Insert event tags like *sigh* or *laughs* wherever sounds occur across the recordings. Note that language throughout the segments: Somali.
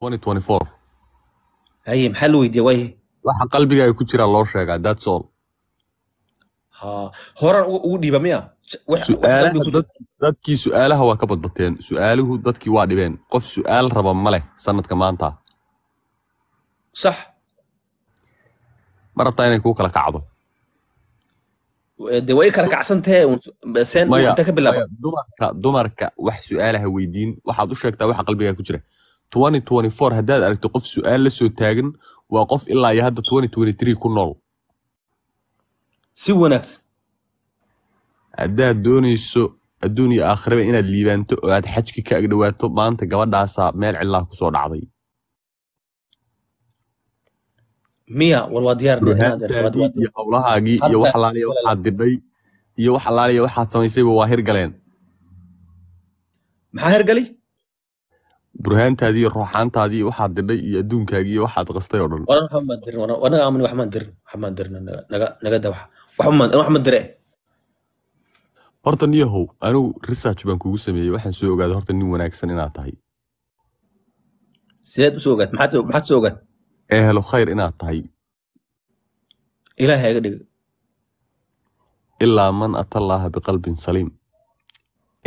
haye maxaa la weydiiya waxa qalbigaaga ku jira loo sheegaa that's all ha horaan ugu dhiiba miya dadkii su-aalaha waa ka badbateen su-aaluhu dadkii waa dhibeen qof su-aal raba ma leh sanadka maanta sax ma rabtaa inay kuu kala kacdo de way kala kacsantahe dumarka dumarka wax su-aalaha weydiin waxaad u sheegtaa waxa qalbigaa ku jira haddaad aragto qof su-aal la soo taagan waa qof ilaa iyo hadda ku nool si wanaagsan haddaad doonayso adduun iyo aakhiraba inaad liibaanto oo aad xajki ka agdhowaato maanta gabadhaasaa meel cidlaa kusoo dhacday iyo howlahaagii iyo wax alaaliya waxaad didhay iyo wax alaaliya waxaad samaysayba waa hirgaleen maxaa hirgali burhaantaadii ruuxaantaadii waxaad didhay iyo adduunkaagii iyo waxaad qastay oo dhan anaga amin waxmaan horta niyahow anigu research baan kugu sameeyey waxaan soo ogaaday horta nin wanaagsan inaad tahay sideed usoo ogaad maxaad soo ogaad ee helo khayr inaad tahay ilaahay iga dhig ilaa man atallaaha biqalbin saliim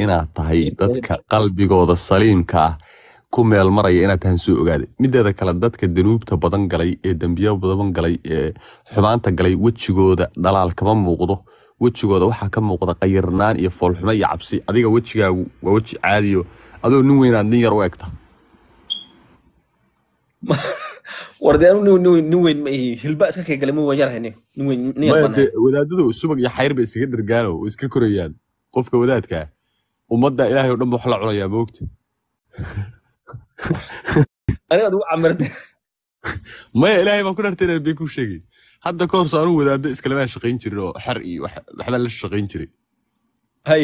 inaad tahay dadka qalbigooda saliimka ah ku meel maraya inaad tahan soo ogaaday mideeda kale dadka danuubta badan galay ee dembiya badan galay ee xumaanta galay wejigooda dhalaal kama muuqdo wejigooda waxaa ka muuqda qayirnaan iyo foolxumo iyo cabsi adiga wejigaagu waa weji caadiyo adoo nin weynaad nin yar u egta wadaadadu subag iyo xayr bay isaga dhargaano way iska korayaan qofka wadaadkaa ummadda ilaahay o dhan ba wax la cunayaa moogta *laughs* *laughs* anigaad ugu camirtay *laughs* maya ilahay baan ku dhartay inaad been kuu sheegay hadda ka hor soo anugu iskalamaa shaqayn jirin oo xer iyo waxbaa la shaqayn jiray hay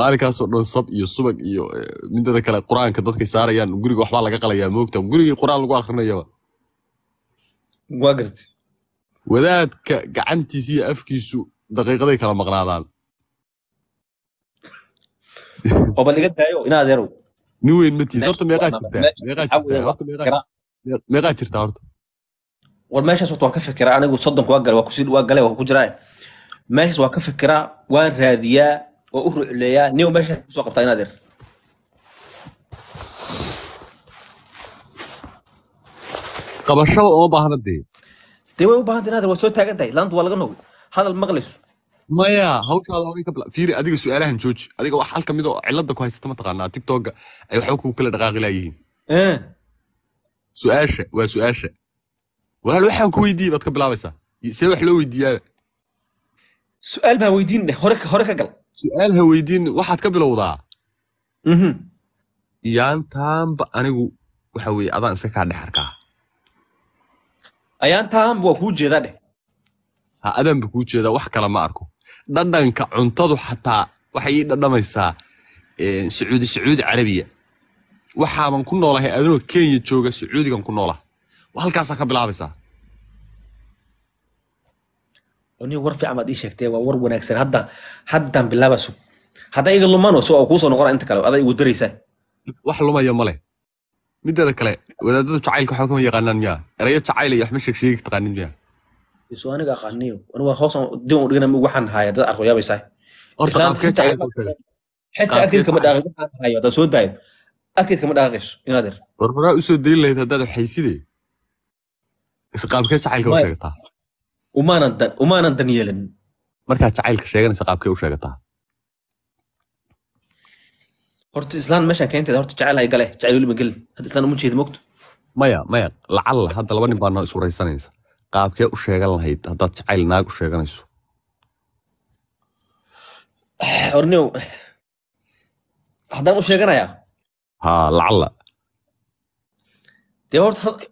maalinkaasoo dhan sab iyo subag iyo eh, midada kale qur-aanka dadkay saarayaan guriga waxbaa laga qalayaa moogta gurigii qur-aan lagu akrinayaba waa gartay wadaadka gacantiisa iyo afkiisu daqiiqaday kala maqnaadaan oo bal iga daayo in adeerow nin weyn matiid horta meeqaa jirtaa meeqaa jirtaa horta war meeshaas horta waa ka fikiraa anigu soddonka waa galay waa galay waa ku jiraa meeshaas waa ka fikiraa waan raadiyaa waa u rucleeyaa nin meeshaas kusoo qabtaa inaad ir qabashada uma baahna dee dee way u baahan tahay inaad ir waa soo taagan tahay laantu waa laga nogay hadal maqlayso maya hawshaada adiga fiiri adiga su-aalahan jooji adiga wax hal ka mid oo cilada ku haysta mataqaanaa tiktoka ay waxba kugu kala dhaqaaqi laayihiin su-aasha waa su-aasha walaal waxaan ku weydiiyey baad ka bilaabaysaa see wax loo weydiiyaaba su-aal baa weydiin hore hore ka gal su-aal ha weydiin waxaad ka bilowdaa mhm. yaantaanba anigu waxa weeye adaan iska kaa dhex arkaa ayaantaanba waa kuu jeedaa dheh ha adaan kuu jeedaa wax kale ma arko dhadhanka cuntadu xataa waxay ii dhadhamaysaa sacuudi sacuudi carabiya waxaadan ku noolahay adinoo kenya jooga sacuudigan ku noolaha halkaasaa ka bilaabaysaa ni war fiican baad ii sheegtee waa war wanaagsan hadda haddaan bilaaba sug hadda iga lumano so kuusoo noqona inta kale adaa igu daraysaa wax lumaya male mideeda kale wadaadadu jacaylka waxba kama yaqaanaan miyaa erayo jacayl iyo wax ma taqaanid miyaa isu aniga aqaaniyo aniga hoosan dib u dhigna waxaan haaya dad arkoyaabaysaa xitaa agteed soo daayo agteed kama dhaaqayso inaad ir war maraa usoo delin lahayd haddaad waxayside isqaabkee jacaylka u umaanan dan yeelin markaad jacaylka sheeganaysa qaabkee u sheegataa horta islaan meeshaan keenteeda horta jacayl ay gale jacayl weliba gelin hadda islaan uma jeedi mogto maya maya lacalla hadda laba nin baa isuraysanaysa qaabkee u sheegan lahayd haddaad jacayl naag u sheeganayso *sighs* orniow haddaan u sheeganayaa ha lacalla dee horta *laughs*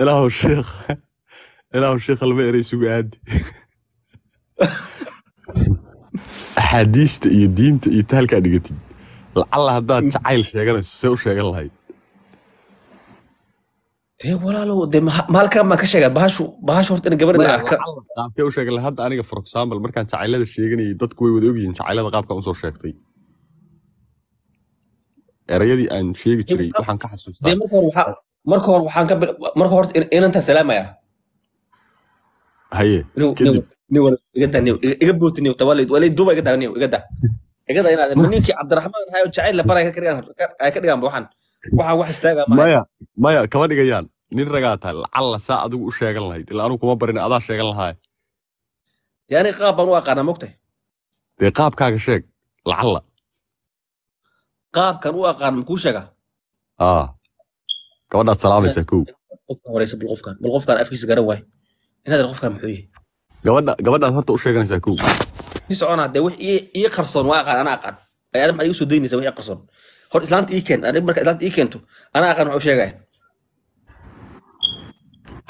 ilaahu sheekh ilaahu sheekh lama eray sugu aadi *laughs* axaadiista iyo diinta iyo taalkaa dhigatid lacalla haddaad jacayl sheeganayso see u sheegan lahayd dee walaalow dee maalkaan baan ka sheegaa bahashu bahashu horta ina gabadha qaabkee u sheegan lahayd hadda aniga for example markaan jacaylada sheeganayay dadku way wada ogyihiin jacaylada qaabkaan usoo sheegtay erayadii aan sheegi jiray waxaan ka xasuustaa marka hore waxaan ka marka horta inantaa salaamaya haye kadib iga bootiniw tabaleyd walay duuba iga daa niw iga daa egada inaad *laughs* ninkii cabdiraxmaan ahay oo jacayl baray ay ka dhigaan waxaan waxa wax istaaga maya maya kama dhigayaan nin ragaa tahay lacalla saa adigu u sheegan lahayd ilaa anugu kuma barin adaa sheegan lahaay yani qaab baan u aqaanaa mogtahay dee qaabkaaga sheeg lacalla qaabkan u aqaan makuu sheegaa aa gabadhaad salaamaysaa kow bal qofkan afkiisa garan waay inaad qofkan muxuu yahay gabadhaad horta u sheeganaysaa kow ki socona de w ii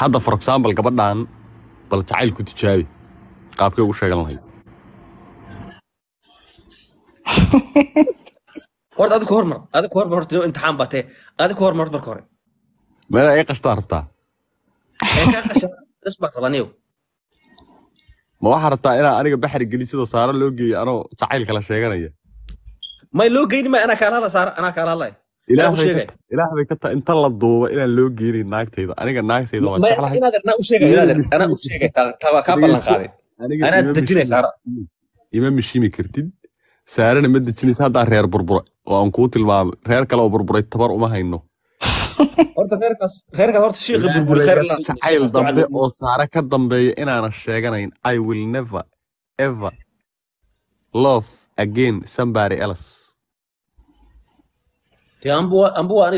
hadda for example gabadhan bal jacayl ku tijaabi qaabkay ugu sheegan lahayd horta ay qashtaa *laughs* rabtaa ma waxaa rabtaa inaa aniga baxri geli sidoo saaro loo geeyo anoo jacaylkala sheeganaya may loo geyni may anaa kaala hadla saaro anaa kaala hadlay ilaah bay ka inta la duuba inaan loo geynayn naagtayda aniga naagtayda waa ima mishimi kartid saarana ma dejinaysa haddaa reer burbura oo aan kuu tilmaamo reer kale oo burburay tabar uma hayno horta kheerkaas kheerkaas horta dambe oo saare ka dambeeya inaana sheeganayn i will never ever love again somebody else ambuwa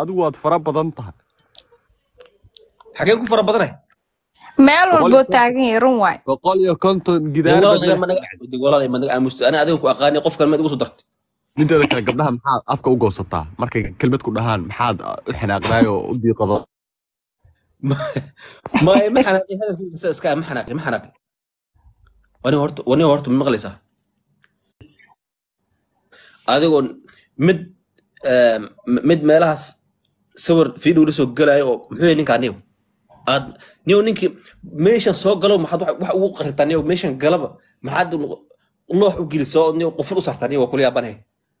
adigu waad fara badan tahay xageen ku fara badanay meel walbo taagan yahay run waay boqol iyo konton gidaar ana adiga ku aqaani qofkan maad igu dartay ninteeda kale gabdhaha maxaad afka u goosataa markay kelmad ku dhahaan maxaad u xanaaqdaay u diiqado ma horta ma maqlaysaa adigoo mid mid meelahaas sawir fiidhow la soo gelayo oo muxuu ninka aniga aad ni ninkii meeshan soo galo maxaad wax ugu qaribtaa ni meeshan galaba maxaad noox u gelisoo ni quful u saartaa ni waa kula yaabanay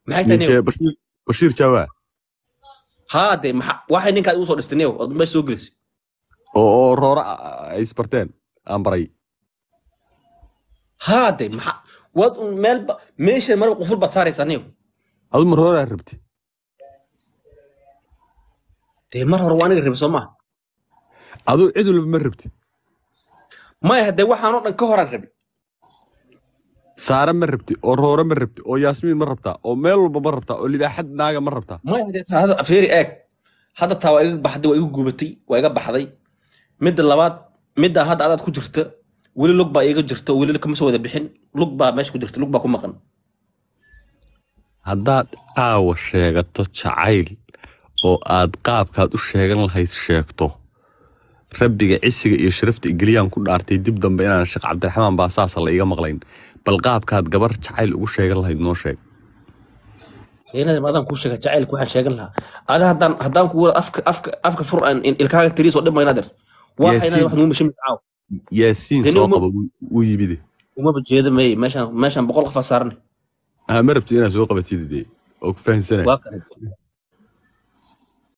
maxay tahay bashiir jawa haa de waxay ninkaad igu soo dhistay ni aad meesha soo gelisay oo roora ay isbarteen aan baray haa de maxa waad meel meeshan marba quful baad saaraysaa ni adu ma rooraa rabti dee mar hore waa aniga rabi soo maaha aduu cid walba ma rabti maya ah, haddee waxaanoo dhan ka horaan rabin saare ma rabti oo roore ma rabti oo yaasmiin ma rabtaa oo meel walba ma rabtaa oo libaaxad naaga ma rabtaa maya ah, eeg hadda taa waa iga baxday waa iga gubatay waa iga baxday midda labaad middaa hadda adaad ku jirta weli lug baa iiga jirta oo weli kama soo wada bixin lug baa meesha ku jirta lug baa ku maqan haddaad caawa sheegato jacayl oo aad qaabkaad u sheegan lahayd sheegto rabbiga cisiga iyo sharafta igeliyaan ku dhaartay dib dambe inaan sheekh cabdiraxmaan baa saasa la iga maqlayn bal qaabkaad gabar jacayl ugu sheegan lahayd noo sheeg adaan kuu sheega jacaylka waxaan sheegan lahaa ada haddaan haddaan kugu afka afka afka fur aan ilkaaga tiriis oo dhib mayna dir waxayna wax nugu soo qaba meeshaan meeshaan boqol qof aa ma rabti inaad soo qabatid dee oo ku fahansanay